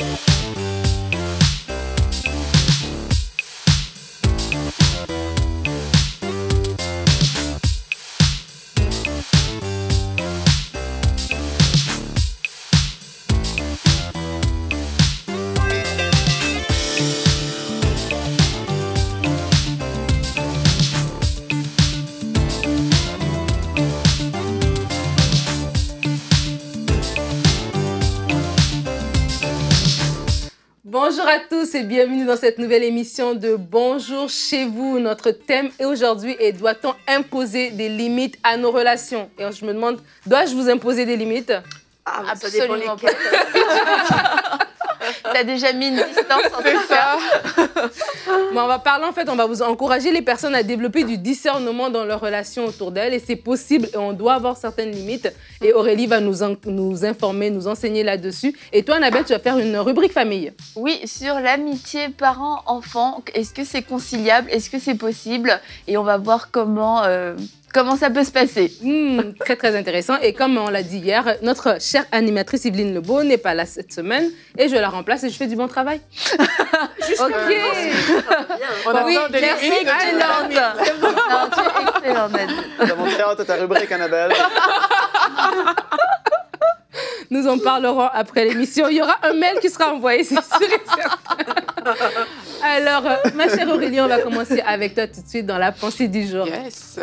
Música bienvenue dans cette nouvelle émission de Bonjour chez vous. Notre thème est aujourd'hui est doit-on imposer des limites à nos relations Et je me demande, dois-je vous imposer des limites ah, Absolument pas. T'as déjà mis une distance entre ça. on va parler, en fait, on va vous encourager les personnes à développer du discernement dans leurs relations autour d'elles. Et c'est possible et on doit avoir certaines limites. Et Aurélie va nous, nous informer, nous enseigner là-dessus. Et toi, Annabelle, tu vas faire une rubrique famille. Oui, sur l'amitié parents-enfants. Est-ce que c'est conciliable Est-ce que c'est possible Et on va voir comment... Euh, Comment ça peut se passer hmm, Très, très intéressant. Et comme on l'a dit hier, notre chère animatrice Yveline Lebeau n'est pas là cette semaine et je la remplace et je fais du bon travail. ok. on merci, excellente. tu es excellente, Nous très hâte ta rubrique, Annabelle. Nous en parlerons après l'émission. Il y aura un mail qui sera envoyé, c'est sûr et certain. Alors, euh, ma chère Aurélie, on va commencer avec toi tout de suite dans la pensée du jour. Yes.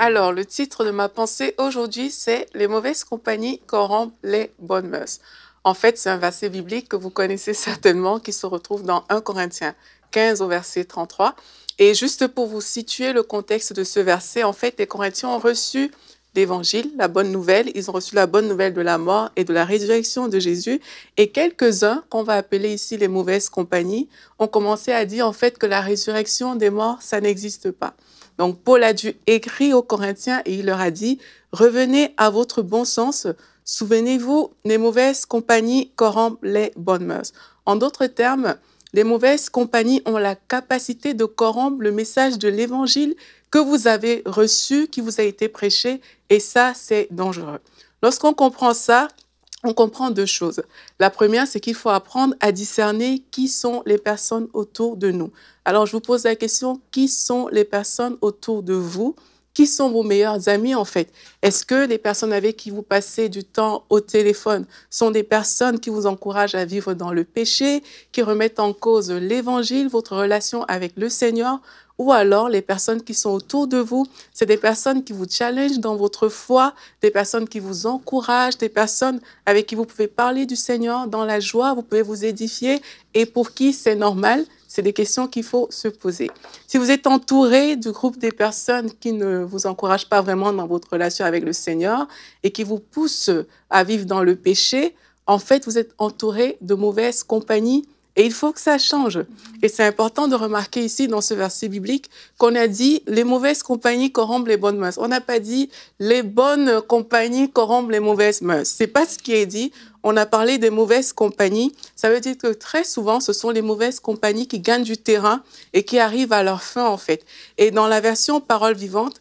Alors, le titre de ma pensée aujourd'hui, c'est Les mauvaises compagnies corrompent les bonnes mœurs. En fait, c'est un verset biblique que vous connaissez certainement qui se retrouve dans 1 Corinthiens 15 au verset 33. Et juste pour vous situer le contexte de ce verset, en fait, les Corinthiens ont reçu l'évangile, la bonne nouvelle. Ils ont reçu la bonne nouvelle de la mort et de la résurrection de Jésus. Et quelques-uns, qu'on va appeler ici les mauvaises compagnies, ont commencé à dire en fait que la résurrection des morts, ça n'existe pas. Donc Paul a dû écrire aux Corinthiens et il leur a dit, revenez à votre bon sens, souvenez-vous, les mauvaises compagnies corrompent les bonnes mœurs. En d'autres termes, les mauvaises compagnies ont la capacité de corrompre le message de l'Évangile que vous avez reçu, qui vous a été prêché, et ça, c'est dangereux. Lorsqu'on comprend ça, on comprend deux choses. La première, c'est qu'il faut apprendre à discerner qui sont les personnes autour de nous. Alors, je vous pose la question, qui sont les personnes autour de vous qui sont vos meilleurs amis en fait Est-ce que les personnes avec qui vous passez du temps au téléphone sont des personnes qui vous encouragent à vivre dans le péché, qui remettent en cause l'évangile, votre relation avec le Seigneur ou alors les personnes qui sont autour de vous, c'est des personnes qui vous challengent dans votre foi, des personnes qui vous encouragent, des personnes avec qui vous pouvez parler du Seigneur dans la joie, vous pouvez vous édifier et pour qui c'est normal c'est des questions qu'il faut se poser. Si vous êtes entouré du groupe des personnes qui ne vous encouragent pas vraiment dans votre relation avec le Seigneur et qui vous poussent à vivre dans le péché, en fait, vous êtes entouré de mauvaise compagnie, et il faut que ça change. Et c'est important de remarquer ici, dans ce verset biblique, qu'on a dit les mauvaises compagnies corrompent les bonnes mœurs. On n'a pas dit les bonnes compagnies corrompent les mauvaises mœurs. C'est pas ce qui est dit. On a parlé des mauvaises compagnies. Ça veut dire que très souvent, ce sont les mauvaises compagnies qui gagnent du terrain et qui arrivent à leur fin, en fait. Et dans la version parole vivante,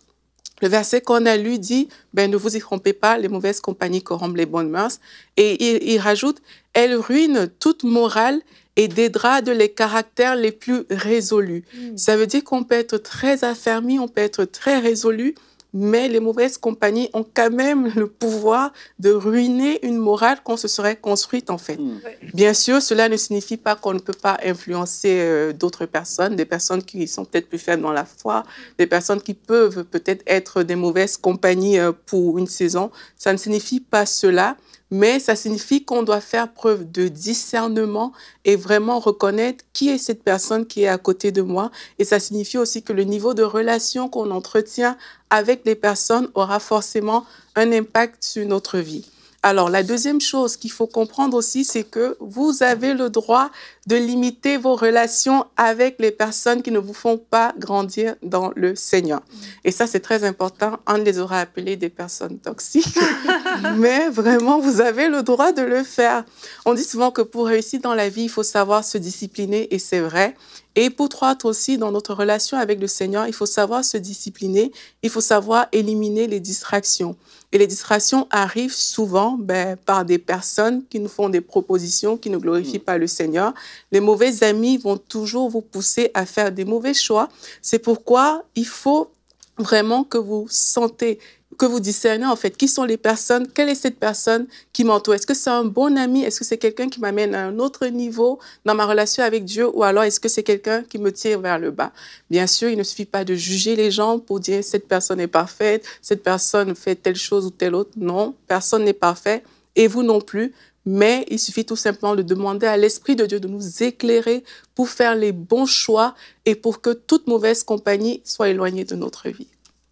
le verset qu'on a lu dit, ben, ne vous y trompez pas, les mauvaises compagnies corrompent les bonnes mœurs. Et il, il rajoute, elles ruinent toute morale et de les caractères les plus résolus. Hmm. Ça veut dire qu'on peut être très affermi, on peut être très résolu, mais les mauvaises compagnies ont quand même le pouvoir de ruiner une morale qu'on se serait construite en fait. Hmm. Bien sûr, cela ne signifie pas qu'on ne peut pas influencer euh, d'autres personnes, des personnes qui sont peut-être plus faibles dans la foi, des personnes qui peuvent peut-être être des mauvaises compagnies euh, pour une saison. Ça ne signifie pas cela, mais ça signifie qu'on doit faire preuve de discernement et vraiment reconnaître qui est cette personne qui est à côté de moi. Et ça signifie aussi que le niveau de relation qu'on entretient avec les personnes aura forcément un impact sur notre vie. Alors, la deuxième chose qu'il faut comprendre aussi, c'est que vous avez le droit de limiter vos relations avec les personnes qui ne vous font pas grandir dans le Seigneur. Et ça, c'est très important. On les aura appelées des personnes toxiques. Mais vraiment, vous avez le droit de le faire. On dit souvent que pour réussir dans la vie, il faut savoir se discipliner, et c'est vrai. Et pour croître aussi dans notre relation avec le Seigneur, il faut savoir se discipliner, il faut savoir éliminer les distractions. Et les distractions arrivent souvent ben, par des personnes qui nous font des propositions qui ne glorifient mm. pas le Seigneur. Les mauvais amis vont toujours vous pousser à faire des mauvais choix. C'est pourquoi il faut vraiment que vous sentez que vous discernez en fait qui sont les personnes, quelle est cette personne qui m'entoure. Est-ce que c'est un bon ami Est-ce que c'est quelqu'un qui m'amène à un autre niveau dans ma relation avec Dieu Ou alors est-ce que c'est quelqu'un qui me tire vers le bas Bien sûr, il ne suffit pas de juger les gens pour dire cette personne est parfaite, cette personne fait telle chose ou telle autre. Non, personne n'est parfait et vous non plus. Mais il suffit tout simplement de demander à l'Esprit de Dieu de nous éclairer pour faire les bons choix et pour que toute mauvaise compagnie soit éloignée de notre vie.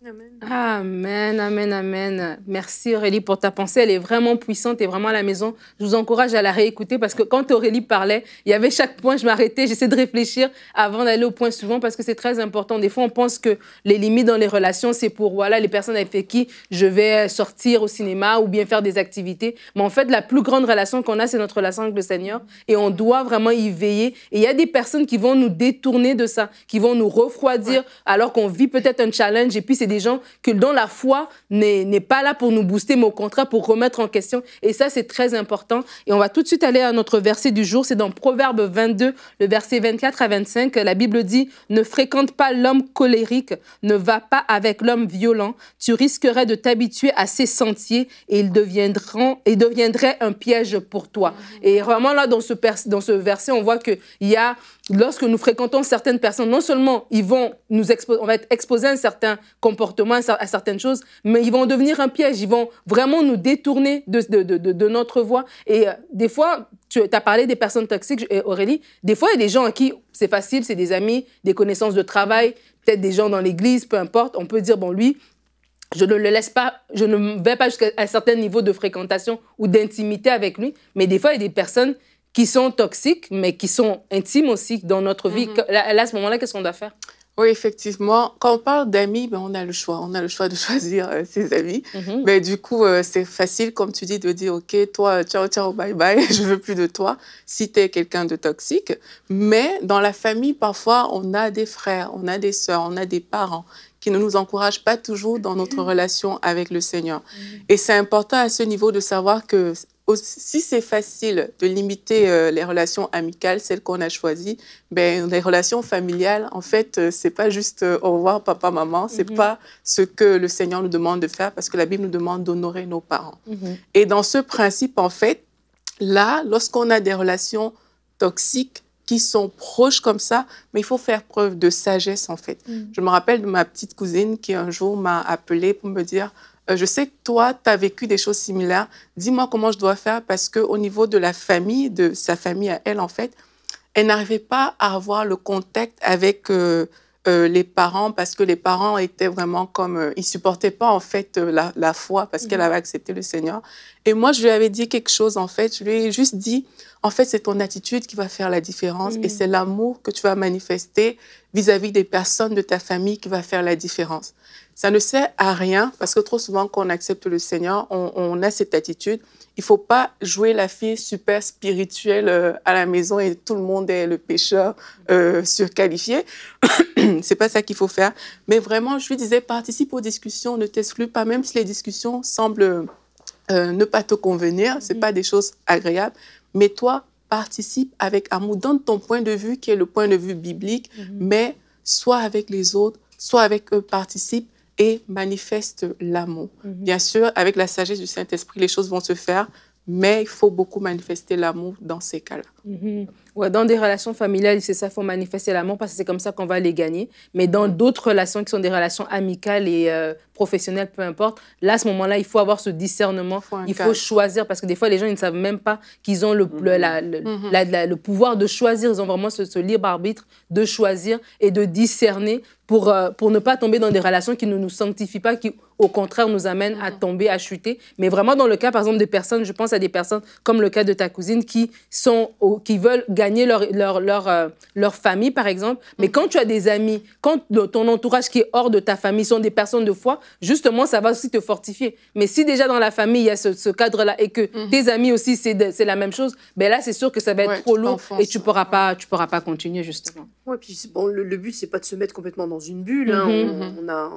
Amen. Amen, amen, Merci Aurélie pour ta pensée. Elle est vraiment puissante et vraiment à la maison. Je vous encourage à la réécouter parce que quand Aurélie parlait, il y avait chaque point, je m'arrêtais, j'essayais de réfléchir avant d'aller au point suivant parce que c'est très important. Des fois, on pense que les limites dans les relations, c'est pour voilà, les personnes avec qui je vais sortir au cinéma ou bien faire des activités. Mais en fait, la plus grande relation qu'on a, c'est notre relation avec le Seigneur et on doit vraiment y veiller. Et il y a des personnes qui vont nous détourner de ça, qui vont nous refroidir alors qu'on vit peut-être un challenge et puis c'est des gens que dont la foi n'est pas là pour nous booster, mais au contraire pour remettre en question. Et ça, c'est très important. Et on va tout de suite aller à notre verset du jour. C'est dans Proverbe 22, le verset 24 à 25. La Bible dit Ne fréquente pas l'homme colérique, ne va pas avec l'homme violent. Tu risquerais de t'habituer à ses sentiers et ils deviendront et deviendrait un piège pour toi. Et vraiment là, dans ce, dans ce verset, on voit que il y a lorsque nous fréquentons certaines personnes, non seulement ils vont nous exposer, on va être exposé à un certain comportement à certaines choses, mais ils vont devenir un piège, ils vont vraiment nous détourner de, de, notre voie. Et euh, des fois, tu as parlé des personnes toxiques, euh, Aurélie, des fois, il y a des gens à qui c'est facile, c'est des amis, des connaissances de travail, peut-être des gens dans l'église, peu importe, on peut dire, bon, lui, je ne le laisse pas, je ne vais pas jusqu'à un certain niveau de fréquentation ou d'intimité avec lui, mais des fois, il y a des personnes qui sont toxiques, mais qui sont intimes aussi dans notre vie. Mm-hmm. à ce moment-là, qu'est-ce qu'on doit faire oui, effectivement. Quand on parle d'amis, ben, on a le choix. On a le choix de choisir euh, ses amis. Mhm. Mais du coup, euh, c'est facile, comme tu dis, de dire, OK, toi, ciao, ciao, bye, bye, je veux plus de toi, si tu es quelqu'un de toxique. Mais dans la famille, parfois, on a des frères, on a des sœurs, on a des parents qui ne nous encouragent pas toujours dans notre mhm. relation avec le Seigneur. Mhm. Et c'est important à ce niveau de savoir que si c'est facile de limiter euh, les relations amicales, celles qu'on a choisies, ben, les relations familiales, en fait, ce euh, c'est pas juste euh, au revoir papa, maman, c'est n'est mhm. pas ce que le Seigneur nous demande de faire parce que la Bible nous demande d'honorer nos parents. Mhm. Et dans ce principe, en fait, là, lorsqu'on a des relations toxiques qui sont proches comme ça, mais il faut faire preuve de sagesse, en fait. Mhm. Je me rappelle de ma petite cousine qui un jour m'a appelée pour me dire euh, je sais que toi, tu as vécu des choses similaires. Dis-moi comment je dois faire parce qu'au niveau de la famille, de sa famille à elle, en fait, elle n'arrivait pas à avoir le contact avec euh, euh, les parents parce que les parents étaient vraiment comme... ils ne supportaient pas, en fait, la, foi parce mm. qu'elle avait accepté le Seigneur. Et moi, je lui avais dit quelque chose, en fait. Je lui ai juste dit, en fait, c'est ton attitude qui va faire la différence et mm. c'est l'amour que tu vas manifester vis à -vis des personnes de ta famille qui va faire la différence. Ça ne sert à rien parce que trop souvent quand on accepte le Seigneur, on, a cette attitude. Il faut pas jouer la fille super spirituelle euh, à la maison et tout le monde est le pécheur euh, surqualifié. C'est pas ça qu'il faut faire. Mais vraiment, je lui disais, participe aux discussions, ne t'exclus pas, même si les discussions semblent euh, ne pas te convenir. C'est n'est mm-hmm. pas des choses agréables. Mais toi, participe avec amour, donne ton point de vue qui est le point de vue biblique, mm-hmm. mais soit avec les autres, soit avec eux, participe et manifeste l'amour. Mhm. Bien sûr, avec la sagesse du Saint-Esprit, les choses vont se faire, mais il faut beaucoup manifester l'amour dans ces cas-là. Mhm. dans des relations familiales, c'est ça, il faut manifester l'amour parce que c'est comme ça qu'on va les gagner. Mais dans mhm. d'autres relations qui sont des relations amicales et euh, professionnel, peu importe. Là, à ce moment-là, il faut avoir ce discernement. il faut choisir parce que des fois, les gens ils ne savent même pas qu'ils ont le, mhm. mhm. pouvoir de choisir. Ils ont vraiment ce, libre arbitre de choisir et de discerner pour, euh, pour ne pas tomber dans des relations qui ne nous sanctifient pas, qui au contraire nous amènent à tomber, à chuter. Mais vraiment dans le cas, par exemple, des personnes, je pense à des personnes comme le cas de ta cousine qui, sont qui veulent gagner leur, leur, leur euh, famille, par exemple. Mais mhm. quand tu as des amis, quand ton entourage qui est hors de ta famille sont des personnes de foi, justement, ça va aussi te fortifier. Mais si déjà dans la famille, il y a ce, cadre-là et que mhm. tes amis aussi, c'est la même chose, ben là, c'est sûr que ça va être trop lourd et tu pourras, pas, pourras pas continuer, justement. bon, le, but, c'est pas de se mettre complètement dans une bulle. Hein. Mhm. on, a,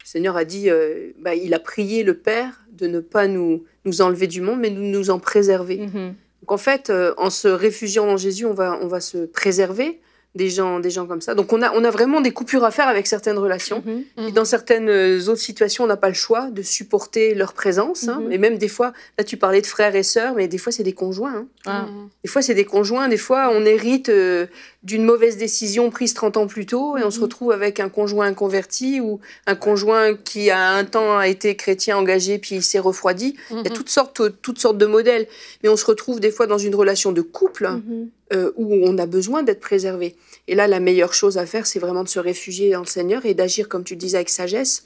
le Seigneur a dit, euh, bah, il a prié le Père de ne pas nous, nous enlever du monde, mais de nous en préserver. Mhm. Donc en fait, euh, en se réfugiant en Jésus, on on va se préserver des gens, des gens comme ça. Donc on a, on a vraiment des coupures à faire avec certaines relations. Et mhm. mhm. dans certaines euh, autres situations, on n'a pas le choix de supporter leur présence. Hein. Mhm. Et même des fois, là tu parlais de frères et sœurs, mais des fois c'est des conjoints. Hein. Ah. Des fois c'est des conjoints, des fois on hérite euh, d'une mauvaise décision prise 30 ans plus tôt et on se mhm. retrouve avec un conjoint inconverti ou un conjoint qui a un temps a été chrétien engagé puis il s'est refroidi. Il y a mhm. toutes sortes, de modèles. Mais on se retrouve des fois dans une relation de couple mhm. euh, où on a besoin d'être préservé. Et là, la meilleure chose à faire, c'est vraiment de se réfugier en le Seigneur et d'agir, comme tu disais, avec sagesse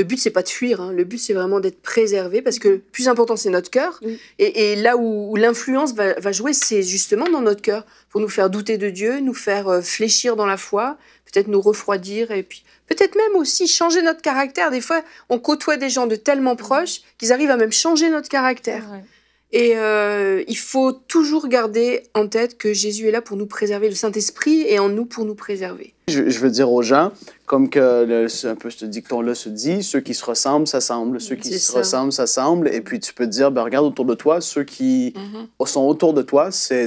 le but, c'est pas de fuir. Hein. Le but, c'est vraiment d'être préservé parce que le plus important, c'est notre cœur. Et, là où, l'influence va, jouer, c'est justement dans notre cœur pour nous faire douter de Dieu, nous faire euh, fléchir dans la foi, peut-être nous refroidir et puis peut-être même aussi changer notre caractère. Des fois, on côtoie des gens de tellement proches qu'ils arrivent à même changer notre caractère. Et euh, il faut toujours garder en tête que Jésus est là pour nous préserver, le Saint-Esprit est en nous pour nous préserver. Je, veux dire aux gens, comme que un peu ce dicton-là se dit, ceux qui se ressemblent s'assemblent, ceux qui se ça. ressemblent s'assemblent, et puis tu peux dire, ben, regarde autour de toi, ceux qui mhm. sont autour de toi, c'est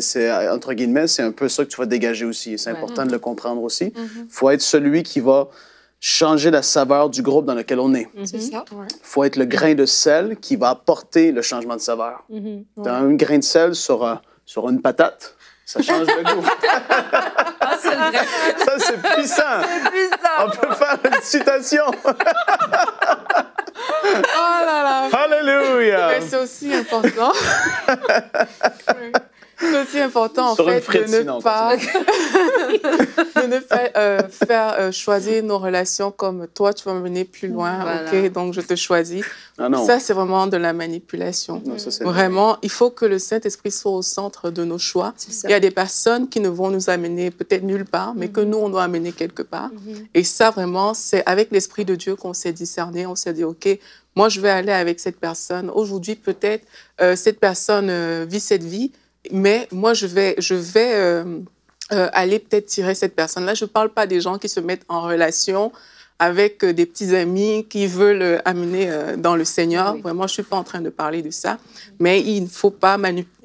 entre guillemets, c'est un peu ça que tu vas dégager aussi. C'est important de le comprendre aussi. Il mhm. faut être celui qui va changer la saveur du groupe dans lequel on est. C'est mhm. ça. Il faut être le grain de sel qui va apporter le changement de saveur. Mhm. Tu as un grain de sel sur, euh, sur une patate, ça change le goût. Ah, c'est Ça, c'est puissant. C'est puissant. On peut faire une citation. oh là là. Alléluia. C'est aussi important. important en fait de ne, pas, euh, faire euh, choisir nos relations comme toi tu vas me mener plus loin, ok, donc je te choisis. Ah ça c'est vraiment de la manipulation. vraiment, il faut que le Saint-Esprit soit au centre de nos choix. Il y a des personnes qui ne vont nous amener peut-être nulle part, mais que mhm. nous on doit amener quelque part. Mhm. Et ça vraiment, c'est avec l'Esprit de Dieu qu'on s'est discerné, on s'est dit ok, moi je vais aller avec cette personne. Aujourd'hui peut-être euh, cette personne vit cette vie mais moi, je vais, euh, euh, aller peut-être tirer cette personne-là. Je ne parle pas des gens qui se mettent en relation avec euh, des petits amis qui veulent amener dans le Seigneur. Vraiment, je ne suis pas en train de parler de ça. Mais il ne faut pas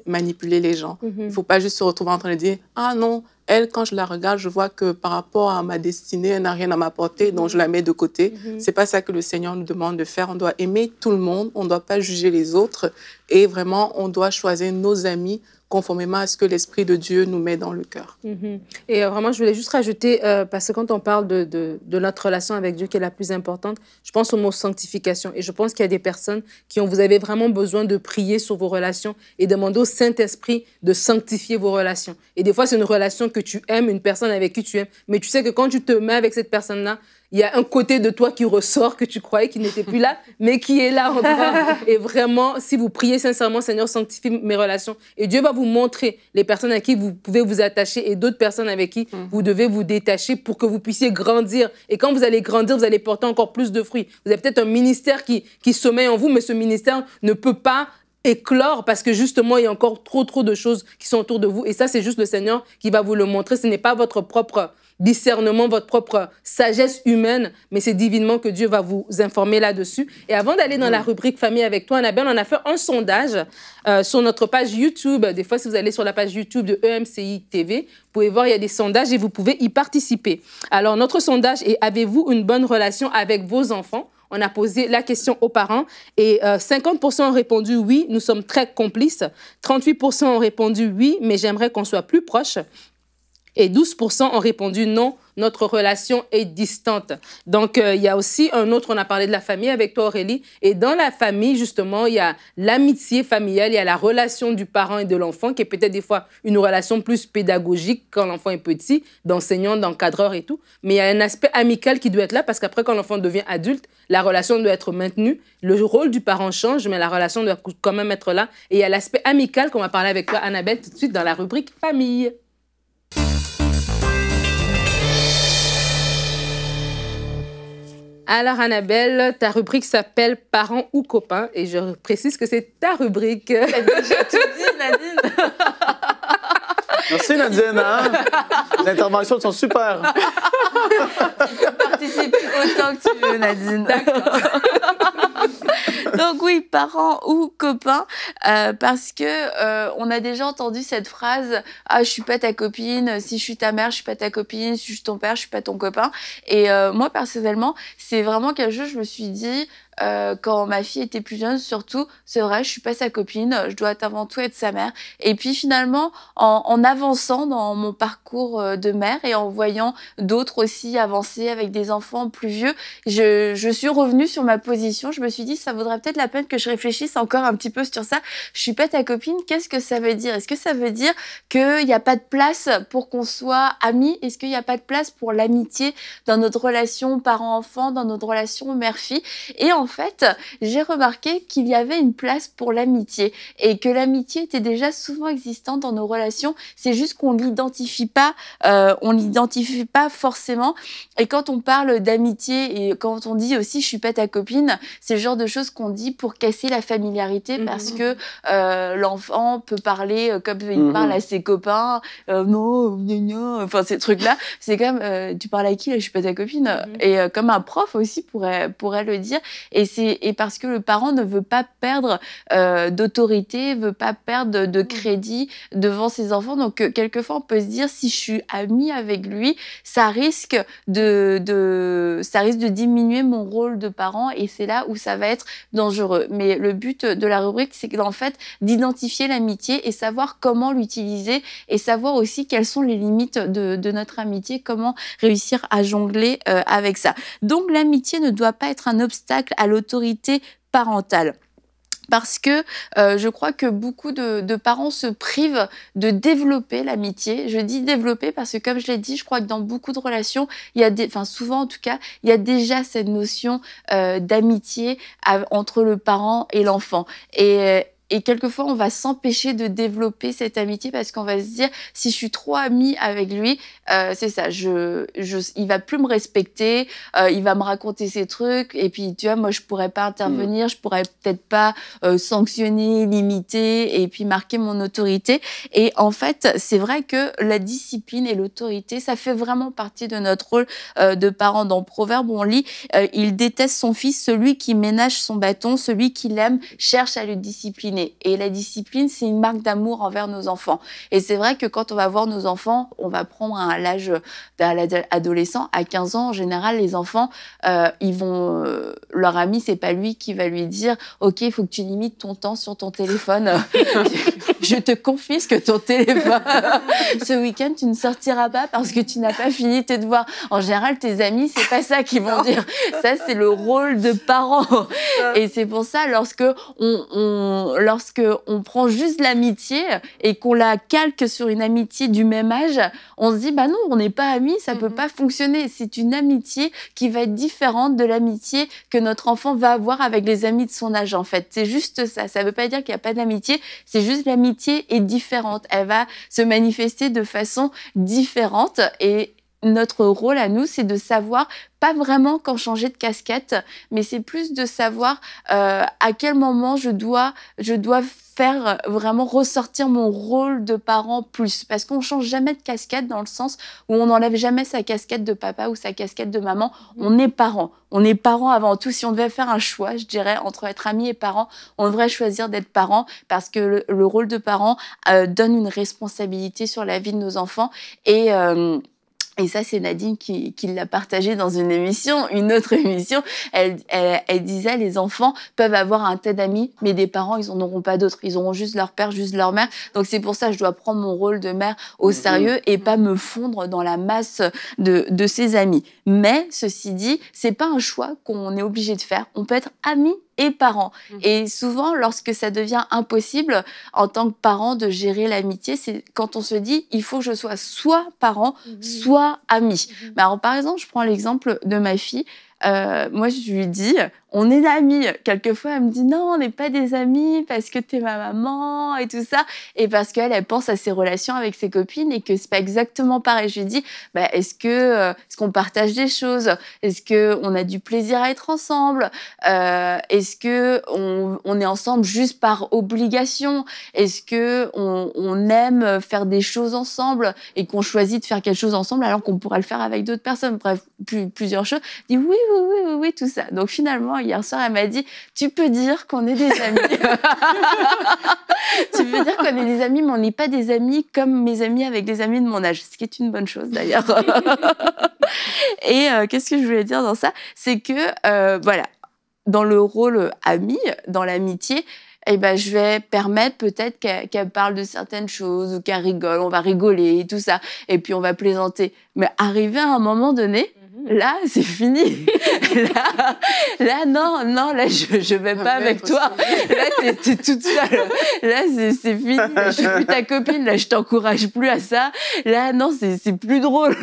manipuler les gens. Mm-hmm. Il ne faut pas juste se retrouver en train de dire Ah non, elle, quand je la regarde, je vois que par rapport à ma destinée, elle n'a rien à m'apporter, donc mm-hmm. je la mets de côté. Ce mm-hmm. n'est C'est pas ça que le Seigneur nous demande de faire. On doit aimer tout le monde, on ne doit pas juger les autres et vraiment, on doit choisir nos amis conformément à ce que l'Esprit de Dieu nous met dans le cœur. Mhm. Et euh, vraiment, je voulais juste rajouter, euh, parce que quand on parle de, de, notre relation avec Dieu qui est la plus importante, je pense au mot sanctification. Et je pense qu'il y a des personnes qui ont, vous avez vraiment besoin de prier sur vos relations et demander au Saint-Esprit de sanctifier vos relations. Et des fois, c'est une relation que tu aimes, une personne avec qui tu aimes, mais tu sais que quand tu te mets avec cette personne-là, il y a un côté de toi qui ressort, que tu croyais qu'il n'était plus là, mais qui est là toi. Et vraiment, si vous priez sincèrement, Seigneur, sanctifie mes relations. Et Dieu va vous montrer les personnes à qui vous pouvez vous attacher et d'autres personnes avec qui mhm. vous devez vous détacher pour que vous puissiez grandir. Et quand vous allez grandir, vous allez porter encore plus de fruits. Vous avez peut-être un ministère qui, qui sommeille en vous, mais ce ministère ne peut pas éclore parce que justement, il y a encore trop, trop de choses qui sont autour de vous. Et ça, c'est juste le Seigneur qui va vous le montrer. Ce n'est pas votre propre discernement, votre propre sagesse humaine, mais c'est divinement que Dieu va vous informer là-dessus. Et avant d'aller dans la rubrique Famille avec toi, Annabelle, on a fait un sondage euh, sur notre page YouTube. Des fois, si vous allez sur la page YouTube de EMCI TV, vous pouvez voir, il y a des sondages et vous pouvez y participer. Alors, notre sondage est avez-vous une bonne relation avec vos enfants on a posé la question aux parents et 50% euh, ont répondu oui, nous sommes très complices. 38% ont répondu oui, mais j'aimerais qu'on soit plus proches et 12% ont répondu non, notre relation est distante. Donc, euh, il y a aussi un autre, on a parlé de la famille avec toi, Aurélie. Et dans la famille, justement, il y a l'amitié familiale, il y a la relation du parent et de l'enfant, qui est peut-être des fois une relation plus pédagogique quand l'enfant est petit, d'enseignant, d'encadreur et tout. Mais il y a un aspect amical qui doit être là, parce qu'après, quand l'enfant devient adulte, la relation doit être maintenue. Le rôle du parent change, mais la relation doit quand même être là. Et il y a l'aspect amical qu'on va parler avec toi, Annabelle, tout de suite dans la rubrique famille. Alors Annabelle, ta rubrique s'appelle Parents ou copains et je précise que c'est ta rubrique. T'as déjà tout Nadine Merci, Nadine. Hein? Les interventions sont super. tu participes autant que tu veux, Nadine. D'accord. Donc oui, parents ou copains, euh, parce que euh, on a déjà entendu cette phrase ah je suis pas ta copine, si je suis ta mère je suis pas ta copine, si je suis ton père je suis pas ton copain. Et euh, moi personnellement c'est vraiment qu'un chose je me suis dit euh, quand ma fille était plus jeune, surtout, c'est vrai, je suis pas sa copine, je dois avant tout être sa mère. Et puis finalement, en, en avançant dans mon parcours euh, de mère et en voyant d'autres aussi avancer avec des enfants plus vieux, je, je, suis revenue sur ma position. Je me suis dit, ça vaudrait peut-être la peine que je réfléchisse encore un petit peu sur ça. Je suis pas ta copine, qu'est-ce que ça veut dire Est-ce que ça veut dire qu'il n'y a pas de place pour qu'on soit amis Est-ce qu'il n'y a pas de place pour l'amitié dans notre relation parent-enfant, dans notre relation mère-fille Et en en fait, j'ai remarqué qu'il y avait une place pour l'amitié et que l'amitié était déjà souvent existante dans nos relations. C'est juste qu'on l'identifie pas, euh, on l'identifie pas forcément. Et quand on parle d'amitié et quand on dit aussi je suis pas ta copine, c'est le genre de choses qu'on dit pour casser la familiarité mhm. parce que euh, l'enfant peut parler euh, comme il mhm. parle à ses copains. non, gna enfin ces trucs-là, c'est comme tu parles à qui là, je suis pas ta copine. Mhm. Et comme un prof aussi pourrait pourrait le dire. Et, c'est parce que le parent ne veut pas perdre euh, d'autorité, veut pas perdre de mm. crédit devant ses enfants. Donc, euh, quelquefois, on peut se dire, si je suis amie avec lui, ça risque de, ça risque de diminuer mon rôle de parent et c'est là où ça va être dangereux. Mais le but de la rubrique, c'est en fait d'identifier l'amitié et savoir comment l'utiliser et savoir aussi quelles sont les limites de, notre amitié, comment réussir à jongler euh, avec ça. Donc l'amitié ne doit pas être un obstacle à l'autorité parentale parce que euh, je crois que beaucoup de, parents se privent de développer l'amitié. Je dis développer parce que, comme je l'ai dit, je crois que dans beaucoup de relations, il y a des, enfin souvent en tout cas, il y a déjà cette notion euh, d'amitié entre le parent et l'enfant. Et, euh, et quelquefois, on va s'empêcher de développer cette amitié parce qu'on va se dire, si je suis trop amie avec lui, euh, c'est ça, je, je, il va plus me respecter, euh, il va me raconter ses trucs, et puis tu vois, moi, je pourrais pas intervenir, je mm. je pourrais peut-être pas euh, sanctionner, limiter, et puis marquer mon autorité. Et en fait, c'est vrai que la discipline et l'autorité, ça fait vraiment partie de notre rôle de parents. Dans Proverbe, on lit, il déteste son fils, celui qui ménage son bâton, celui qui l'aime cherche à le discipliner. Et la discipline, c'est une marque d'amour envers nos enfants. Et c'est vrai que quand on va voir nos enfants, on va prendre à l'âge adolescent, à 15 ans, en général, les enfants, euh, ils vont, euh, leur ami, c'est pas lui qui va lui dire, OK, il faut que tu limites ton temps sur ton téléphone. Je te confisque ton téléphone. Ce week-end, tu ne sortiras pas parce que tu n'as pas fini tes devoirs. En général, tes amis, c'est pas ça qu'ils vont dire. Ça, c'est le rôle de parent. Et c'est pour ça, lorsque on, lorsque on prend juste l'amitié et qu'on la calque sur une amitié du même âge, on se dit bah non, on n'est pas amis, ça ne peut pas fonctionner. C'est une amitié qui va être différente de l'amitié que notre enfant va avoir avec les amis de son âge en fait. C'est juste ça. Ça ne veut pas dire qu'il n'y a pas d'amitié. C'est juste l'amitié est différente. Elle va se manifester de façon différente et notre rôle à nous, c'est de savoir, pas vraiment quand changer de casquette, mais c'est plus de savoir euh, à quel moment je dois, je dois faire euh, vraiment ressortir mon rôle de parent plus. Parce qu'on change jamais de casquette dans le sens où on n'enlève jamais sa casquette de papa ou sa casquette de maman. Mmh. On est parent. On est parent avant tout. Si on devait faire un choix, je dirais, entre être ami et parent, on devrait choisir d'être parent parce que le, le rôle de parent euh, donne une responsabilité sur la vie de nos enfants et... Euh, et ça, c'est Nadine qui, qui l'a partagé dans une émission, une autre émission. Elle, elle, disait, les enfants peuvent avoir un tas d'amis, mais des parents, ils n'en auront pas d'autres. Ils auront juste leur père, juste leur mère. Donc c'est pour ça je dois prendre mon rôle de mère au mm-hmm. sérieux et pas me fondre dans la masse de, de ses amis. Mais ceci dit, c'est pas un choix qu'on est obligé de faire. On peut être ami et parents. Mmh. Et souvent, lorsque ça devient impossible en tant que parent de gérer l'amitié, c'est quand on se dit il faut que je sois soit parent, mmh. soit ami. Mmh. par exemple, je prends l'exemple de ma fille. Euh, moi, je lui dis, on est amis. Quelquefois, elle me dit non, on n'est pas des amis parce que t'es ma maman et tout ça, et parce qu'elle elle pense à ses relations avec ses copines et que c'est pas exactement pareil. Je lui dis, bah, est-ce que euh, est-ce qu'on partage des choses Est-ce que on a du plaisir à être ensemble euh, Est-ce que on, est ensemble juste par obligation Est-ce que on, aime faire des choses ensemble et qu'on choisit de faire quelque chose ensemble alors qu'on pourrait le faire avec d'autres personnes Bref, plusieurs choses. Je dis oui, oui, oui, oui, tout ça. Donc finalement hier soir, elle m'a dit Tu peux dire qu'on est des amis. tu peux dire qu'on est des amis, mais on n'est pas des amis comme mes amis avec des amis de mon âge, ce qui est une bonne chose d'ailleurs. Et euh, qu'est-ce que je voulais dire dans ça C'est que, euh, voilà, dans le rôle euh, ami, dans l'amitié, eh ben, je vais permettre peut-être qu'elle parle de certaines choses ou qu'elle rigole, on va rigoler, et tout ça, et puis on va plaisanter. Mais arriver à un moment donné, mhm. là, c'est fini. là, là, non, non, là, je, ne vais pas avec toi. Là, Là, es toute seule. Là, c'est, fini. je suis plus ta copine. Là, je t'encourage plus à ça. Là, non, c'est, plus drôle.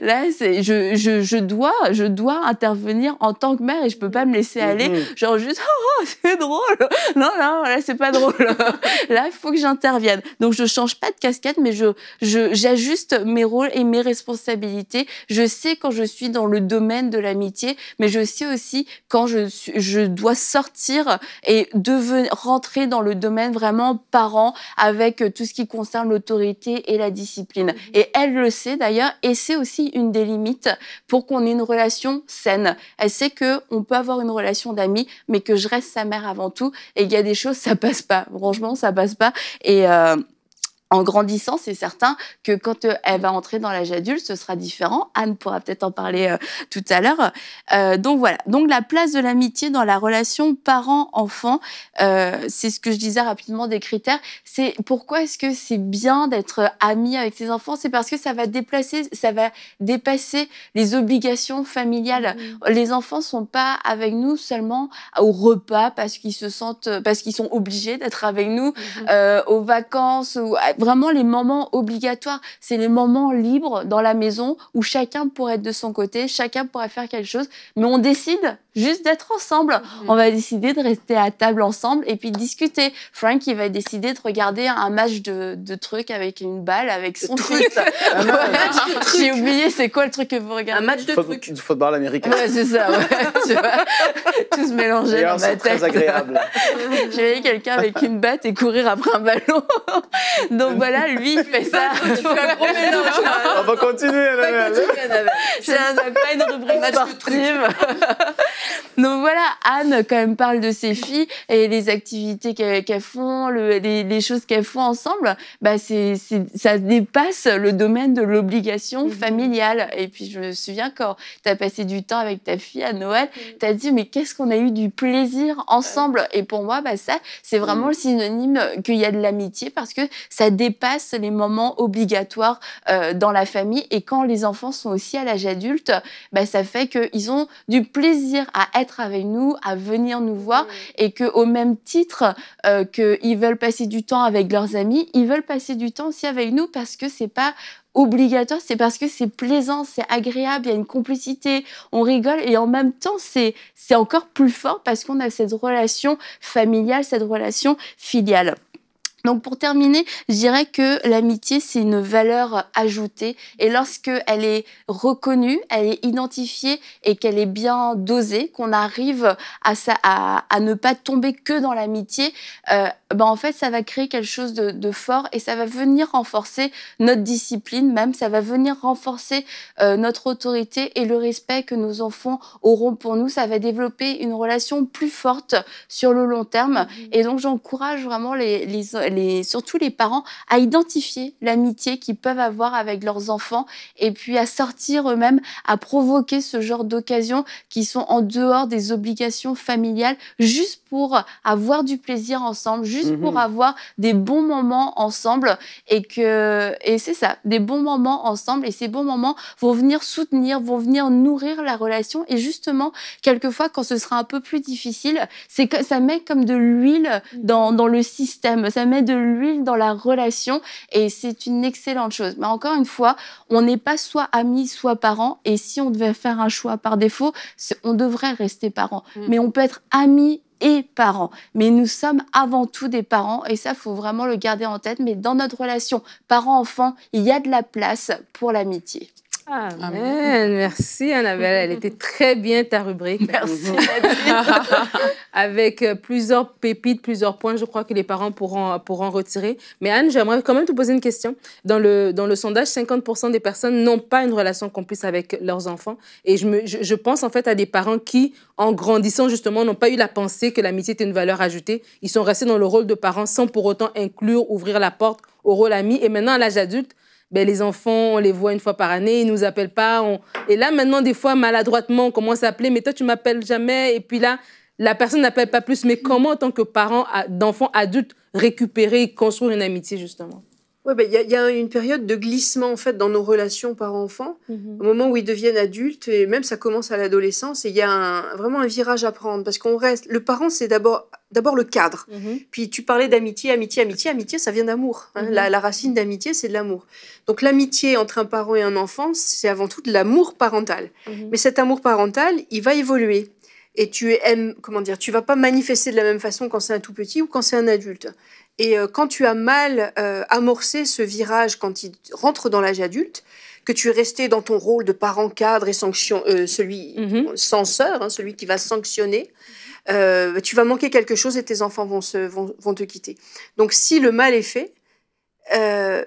Là, je, dois, je dois intervenir en tant que mère et je peux pas me laisser aller. Genre juste, oh, c'est drôle. Non, non, là, c'est pas drôle. Là, il faut que j'intervienne. Donc, je change pas de casquette, mais je, j'ajuste mes rôles et mes responsabilités. Je sais quand je suis dans le domaine de l'amitié, mais je sais aussi quand je, dois sortir et devenir, rentrer dans le domaine vraiment parent avec euh, tout ce qui concerne l'autorité et la discipline. Et elle le sait d'ailleurs, et c'est aussi une des limites pour qu'on ait une relation saine. Elle sait que on peut avoir une relation d'amis, mais que je reste sa mère avant tout. Et il y a des choses, ça passe pas. Franchement, ça passe pas. Et euh, en grandissant, c'est certain que quand euh, elle va entrer dans l'âge adulte, ce sera différent. Anne pourra peut-être en parler euh, tout à l'heure. Euh, donc voilà. Donc la place de l'amitié dans la relation parent-enfant, c'est ce que je disais rapidement des critères. C'est pourquoi est-ce que c'est bien d'être ami avec ses enfants C'est parce que ça va déplacer, ça va dépasser les obligations familiales. Mmh. Les enfants sont pas avec nous seulement au repas parce qu'ils se sentent, parce qu'ils sont obligés d'être avec nous, mmh aux vacances ou à ah, vraiment les moments obligatoires, c'est les moments libres dans la maison où chacun pourrait être de son côté, chacun pourrait faire quelque chose, mais on décide juste d'être ensemble. Mhm. On va décider de rester à table ensemble et puis discuter. Frank, il va décider de regarder un match de, de trucs avec une balle, avec son truc. Ah J'ai oublié, c'est quoi le truc que vous regardez Un match de trucs. Du football américain. Ouais, c'est ça, ouais, tu vois. Tout se mélangeait dans ma tête. très agréable. quelqu'un avec une batte et courir après un ballon. Donc voilà, lui, il fait ça. tu fais un gros mélange. On va continuer, Annabelle. C'est pas une rubrique sportive. Donc voilà, Anne quand même parle de ses filles et les activités qu'elles font, les, choses qu'elles font ensemble, bah ça dépasse le domaine de l'obligation mhm. familiale. Et puis je me souviens quand tu as passé du temps avec ta fille à Noël, mhm. tu as dit mais qu'est-ce qu'on a eu du plaisir ensemble. Et pour moi, bah ça, c'est vraiment mhm. le synonyme qu'il y a de l'amitié parce que ça dépasse les moments obligatoires euh, dans la famille. Et quand les enfants sont aussi à l'âge adulte, bah, ça fait qu'ils ont du plaisir à être avec nous, à venir nous voir mm. et que au même titre euh, que qu'ils veulent passer du temps avec leurs amis, ils veulent passer du temps aussi avec nous parce que c'est pas obligatoire, c'est parce que c'est plaisant, c'est agréable, il y a une complicité, on rigole et en même temps c'est encore plus fort parce qu'on a cette relation familiale, cette relation filiale. Donc pour terminer, je dirais que l'amitié, c'est une valeur ajoutée et lorsqu'elle est reconnue, elle est identifiée et qu'elle est bien dosée, qu'on arrive à, à, ne pas tomber que dans l'amitié, euh, ben en fait, ça va créer quelque chose de, fort et ça va venir renforcer notre discipline même, ça va venir renforcer euh, notre autorité et le respect que nos enfants auront pour nous. Ça va développer une relation plus forte sur le long terme. Mmh et donc j'encourage vraiment les, les surtout les parents à identifier l'amitié qu'ils peuvent avoir avec leurs enfants et puis à sortir eux-mêmes, à provoquer ce genre d'occasions qui sont en dehors des obligations familiales, juste pour avoir du plaisir ensemble, juste pour mhm. avoir des bons moments ensemble et que et c'est ça, des bons moments ensemble et ces bons moments vont venir soutenir, vont venir nourrir la relation et justement quelquefois quand ce sera un peu plus difficile, c'est que ça met comme de l'huile mm. dans, dans le système, ça met de l'huile dans la relation et c'est une excellente chose. Mais encore une fois, on n'est pas soit ami soit parent Et si on devait faire un choix par défaut, on devrait rester parents. Mm. Mais on peut être ami et parents. Mais nous sommes avant tout des parents et ça, faut vraiment le garder en tête. Mais dans notre relation parent-enfant, il y a de la place pour l'amitié. Amen. Merci, Annabelle. Elle était très bien ta rubrique. Merci. Avec euh, plusieurs pépites, plusieurs points, je crois que les parents pourront, pourront retirer. Mais Anne, j'aimerais quand même te poser une question. Dans le, dans le sondage, 50% des personnes n'ont pas une relation complice avec leurs enfants. Et je, me, je, je pense en fait à des parents qui, en grandissant justement, n'ont pas eu la pensée que l'amitié était une valeur ajoutée. Ils sont restés dans le rôle de parents sans pour autant inclure, ouvrir la porte au rôle ami. Et maintenant, à l'âge adulte, ben, les enfants, on les voit une fois par année, ils nous appellent pas. On... Et là, maintenant, des fois, maladroitement, on commence à appeler, mais toi, tu m'appelles jamais. Et puis là, la personne n'appelle pas plus. Mais comment, en tant que parent d'enfants adultes, récupérer et construire une amitié, justement ben, il ouais, y, y, a une période de glissement en fait dans nos relations par enfant, mhm. au moment où ils deviennent adultes et même ça commence à l'adolescence et il y a vraiment un virage à prendre parce qu'on reste. Le parent c'est d'abord d'abord le cadre. Mhm. Puis tu parlais d'amitié, amitié, amitié, amitié, ça vient d'amour. Hein. Mhm. la, racine d'amitié, c'est de l'amour. Donc l'amitié entre un parent et un enfant, c'est avant tout de l'amour parental. Mhm. Mais cet amour parental, il va évoluer. Et tu aimes, comment dire, tu vas pas manifester de la même façon quand c'est un tout petit ou quand c'est un adulte. Et euh, quand tu as mal euh, amorcé ce virage quand il rentre dans l'âge adulte, que tu es resté dans ton rôle de parent cadre et sanction, euh, celui censeur, hein, celui qui va sanctionner, euh, tu vas manquer quelque chose et tes enfants vont, te quitter. Donc si le mal est fait, euh,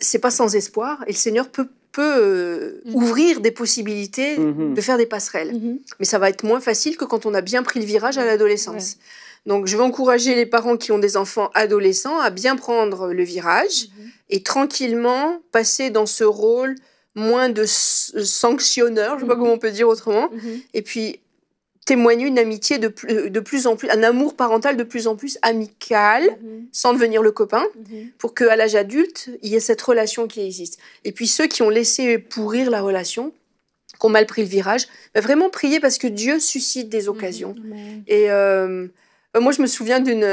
c'est pas sans espoir et le Seigneur peut, euh, mm. ouvrir des possibilités mm-hmm. de faire des passerelles. Mm-hmm. Mais ça va être moins facile que quand on a bien pris le virage à l'adolescence. Donc, je vais encourager les parents qui ont des enfants adolescents à bien prendre le virage mm-hmm. et tranquillement passer dans ce rôle moins de sanctionneur, je ne sais pas comment on peut dire autrement, et puis témoigner une amitié euh, de, plus, en plus, un amour parental de plus en plus amical, mhm. sans devenir le copain, mhm. pour qu'à l'âge adulte, il y ait cette relation qui existe. Et puis ceux qui ont laissé pourrir la relation, qui ont mal pris le virage, bah, vraiment prier parce que Dieu suscite des occasions. Mhm. Et euh, euh, moi, je me souviens d'une...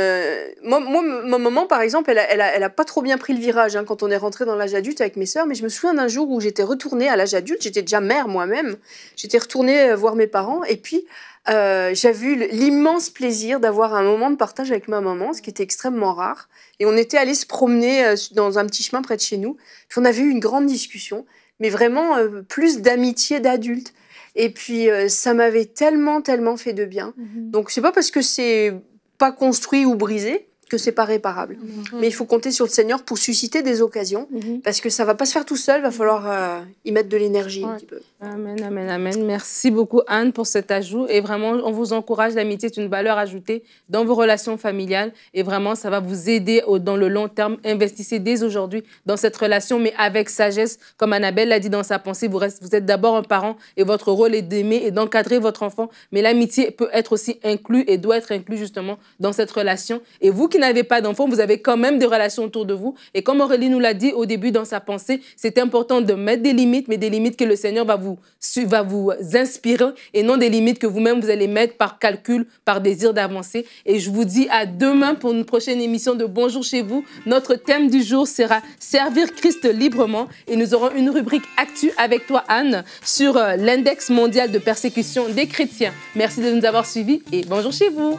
Moi, ma maman, par exemple, elle n'a a, pas trop bien pris le virage hein, quand on est rentré dans l'âge adulte avec mes sœurs, mais je me souviens d'un jour où j'étais retournée à l'âge adulte, j'étais déjà mère moi-même, j'étais retournée voir mes parents, et puis j'ai euh, j'avais eu l'immense plaisir d'avoir un moment de partage avec ma maman, ce qui était extrêmement rare. Et on était allés se promener euh, dans un petit chemin près de chez nous. Puis on avait eu une grande discussion, mais vraiment euh, plus d'amitié d'adulte. Et puis ça m'avait tellement, tellement fait de bien. Donc mmh Donc c'est pas parce que c'est pas construit ou brisé, que c'est pas réparable. Mm-hmm. Mais il faut compter sur le Seigneur pour susciter des occasions, mm-hmm. parce que ça va pas se faire tout seul, va falloir euh, y mettre de l'énergie un petit peu. Amen, amen, amen. Merci beaucoup Anne pour cet ajout et vraiment on vous encourage, l'amitié est une valeur ajoutée dans vos relations familiales et vraiment ça va vous aider dans le long terme. Investissez dès aujourd'hui dans cette relation, mais avec sagesse, comme Annabelle l'a dit dans sa pensée, vous, vous êtes d'abord un parent et votre rôle est d'aimer et d'encadrer votre enfant, mais l'amitié peut être aussi inclue et doit être inclue justement dans cette relation. Et vous qui n'avez pas d'enfants, vous avez quand même des relations autour de vous. Et comme Aurélie nous l'a dit au début dans sa pensée, c'est important de mettre des limites, mais des limites que le Seigneur va vous, va vous inspirer et non des limites que vous-même vous allez mettre par calcul, par désir d'avancer. Et je vous dis à demain pour une prochaine émission de Bonjour chez vous. Notre thème du jour sera Servir Christ librement et nous aurons une rubrique Actu avec toi Anne sur euh, l'index mondial de persécution des chrétiens. Merci de nous avoir suivis et bonjour chez vous.